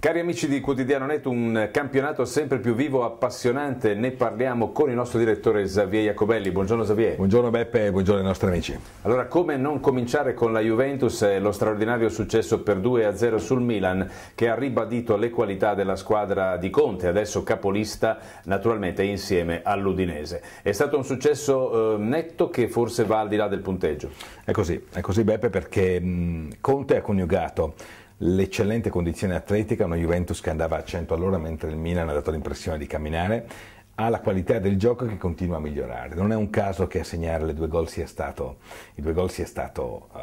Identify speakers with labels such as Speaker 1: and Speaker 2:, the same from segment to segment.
Speaker 1: Cari amici di Quotidiano Net, un campionato sempre più vivo, appassionante, ne parliamo con il nostro direttore Xavier Iacobelli. Buongiorno Xavier. Buongiorno Beppe e buongiorno ai nostri amici. Allora, come non cominciare con la Juventus e eh, lo straordinario successo per 2-0 sul Milan, che ha ribadito le qualità della squadra di Conte, adesso capolista naturalmente insieme all'Udinese. È stato un successo eh, netto che forse va al di là del
Speaker 2: punteggio. È così, è così Beppe perché mh, mm, Conte ha coniugato l'eccellente condizione atletica, una Juventus che andava a 100 all'ora mentre il Milan ha dato l'impressione di camminare, ha la qualità del gioco che continua a migliorare. Non è un caso che a segnare le due gol sia stato, i due gol sia stato uh,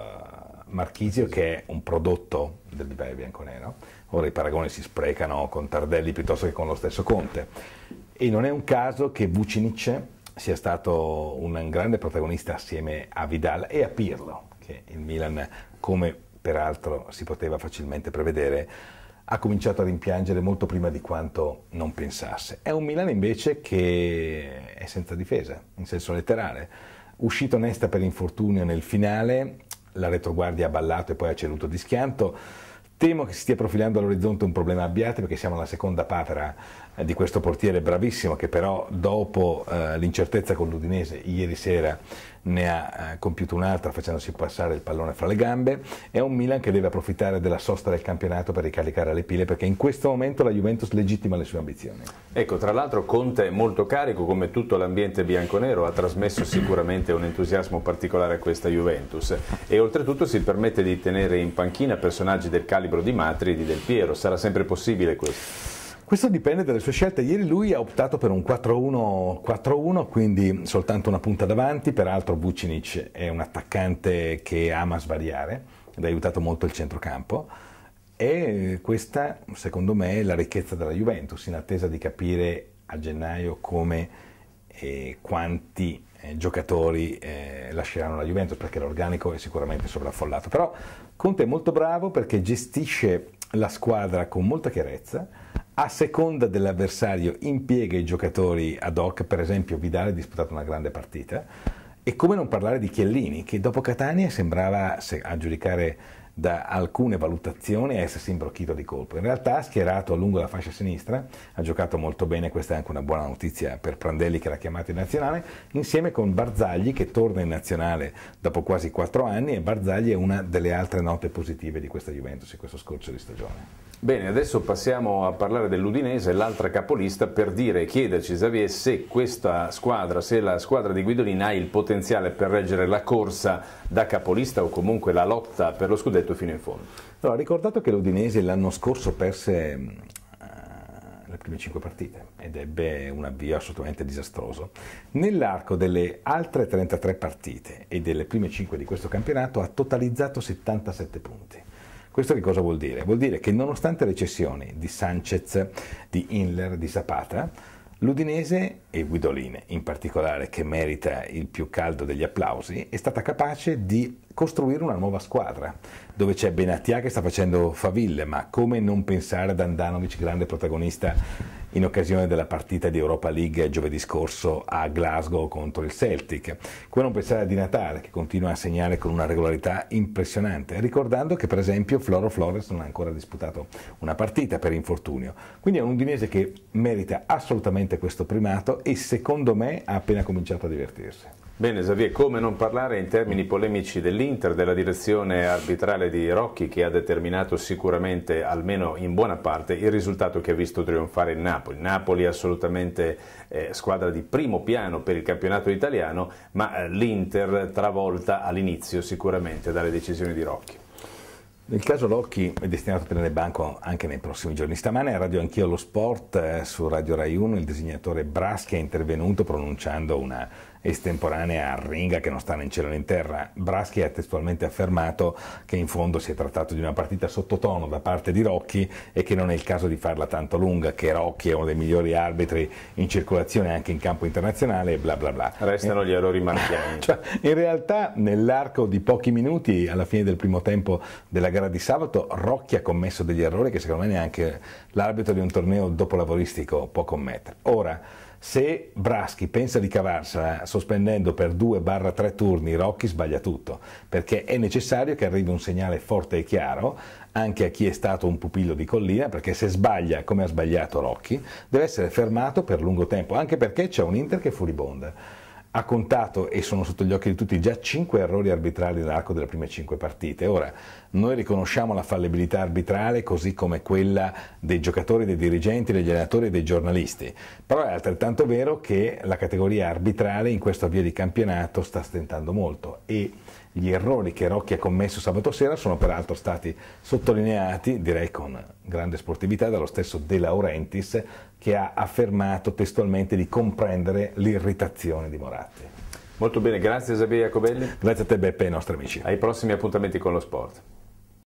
Speaker 2: Marchisio, che è un prodotto del Vivaio Bianconero. Ora i paragoni si sprecano con Tardelli piuttosto che con lo stesso Conte. E non è un caso che Vucinic sia stato un grande protagonista assieme a Vidal e a Pirlo, che il Milan come peraltro si poteva facilmente prevedere, ha cominciato a rimpiangere molto prima di quanto non pensasse. È un Milan invece che è senza difesa, in senso letterale. Uscito Nesta per infortunio nel finale, la retroguardia ha ballato e poi ha ceduto di schianto. Temo che si stia profilando all'orizzonte un problema abbiate perché siamo alla seconda papera eh, di questo portiere bravissimo che però dopo eh, l'incertezza con l'Udinese ieri sera ne ha eh, compiuto un'altra facendosi passare il pallone fra le gambe. È un Milan che deve approfittare della sosta del campionato per ricaricare le pile perché in questo momento la Juventus legittima le sue ambizioni.
Speaker 1: Ecco, tra l'altro Conte è molto carico come tutto l'ambiente bianconero, ha trasmesso sicuramente un entusiasmo particolare a questa Juventus e oltretutto si permette di tenere in panchina personaggi del calcio calibro di Matri e di Del Piero, sarà sempre possibile questo?
Speaker 2: Questo dipende dalle sue scelte. Ieri lui ha optato per un 4-1-4-1, quindi soltanto una punta davanti. Peraltro Vucinic è un attaccante che ama svariare ed ha aiutato molto il centrocampo. E questa, secondo me, è la ricchezza della Juventus, in attesa di capire a gennaio come e quanti eh, giocatori eh, lasceranno la Juventus perché l'organico è sicuramente sovraffollato. Però Conte è molto bravo perché gestisce la squadra con molta chiarezza, a seconda dell'avversario impiega i giocatori ad hoc, per esempio Vidal ha disputato una grande partita, e come non parlare di Chiellini che dopo Catania sembrava, se, a giudicare da alcune valutazioni a essersi imbrocchito di colpo. In realtà, schierato a lungo la fascia sinistra, ha giocato molto bene, questa è anche una buona notizia per Prandelli che l'ha chiamato in nazionale, insieme con Barzagli che torna in nazionale dopo quasi quattro anni e Barzagli è una delle altre note positive di questa Juventus in questo scorcio di stagione.
Speaker 1: Bene, adesso passiamo a parlare dell'Udinese, l'altra capolista, per dire e chiederci Xavier se questa squadra, se la squadra di Guidolin ha il potenziale per reggere la corsa da capolista o comunque la lotta per lo scudetto fino in fondo.
Speaker 2: Allora, ricordato che l'Udinese l'anno scorso perse eh, le prime 5 partite ed ebbe un avvio assolutamente disastroso. Nell'arco delle altre 33 partite e delle prime 5 di questo campionato ha totalizzato 77 punti questo che cosa vuol dire? Vuol dire che nonostante le cessioni di Sanchez, di Inler, di Zapata, L'Udinese, e Guidolin in particolare, che merita il più caldo degli applausi, è stata capace di costruire una nuova squadra, dove c'è Benatia che sta facendo faville, ma come non pensare ad Andanovic, grande protagonista in occasione della partita di Europa League giovedì scorso a Glasgow contro il Celtic. Come non pensare a Di Natale che continua a segnare con una regolarità impressionante, ricordando che per esempio Floro Flores non ha ancora disputato una partita per infortunio. Quindi è un udinese che merita assolutamente questo primato e secondo me ha appena cominciato a divertirsi.
Speaker 1: Bene Xavier, come non parlare in termini polemici dell'Inter, della direzione arbitrale di Rocchi che ha determinato sicuramente, almeno in buona parte, il risultato che ha visto trionfare il Napoli. Napoli assolutamente eh, squadra di primo piano per il campionato italiano, ma eh, l'Inter travolta
Speaker 2: all'inizio sicuramente dalle decisioni di Rocchi. Nel caso Locchi è destinato a tenere banco anche nei prossimi giorni. Stamane a Radio Anch'io lo Sport, eh, su Radio Rai 1, il disegnatore Braschi è intervenuto pronunciando una estemporanea a Ringa che non sta né in cielo né in terra. Braschi ha testualmente affermato che in fondo si è trattato di una partita sottotono da parte di Rocchi e che non è il caso di farla tanto lunga, che Rocchi è uno dei migliori arbitri in circolazione anche in campo internazionale e bla bla bla. Restano gli errori marchiani. cioè, in realtà nell'arco di pochi minuti alla fine del primo tempo della gara di sabato Rocchi ha commesso degli errori che secondo me neanche l'arbitro di un torneo dopolavoristico può commettere. Ora, se Braschi pensa di cavarsela sospendendo per 2-3 turni Rocchi sbaglia tutto, perché è necessario che arrivi un segnale forte e chiaro anche a chi è stato un pupillo di collina, perché se sbaglia come ha sbagliato Rocchi, deve essere fermato per lungo tempo, anche perché c'è un Inter che è furibonda ha contato, e sono sotto gli occhi di tutti, già 5 errori arbitrali nell'arco delle prime 5 partite. Ora, noi riconosciamo la fallibilità arbitrale così come quella dei giocatori, dei dirigenti, degli allenatori e dei giornalisti, però è altrettanto vero che la categoria arbitrale in questo avvio di campionato sta stentando molto e gli errori che Rocchi ha commesso sabato sera sono peraltro stati sottolineati, direi con grande sportività, dallo stesso De Laurentiis che ha affermato testualmente di comprendere l'irritazione di Moratti.
Speaker 1: Molto bene, grazie Sabia Jacobelli. Grazie a te Beppe e ai nostri amici. Ai prossimi appuntamenti con lo sport.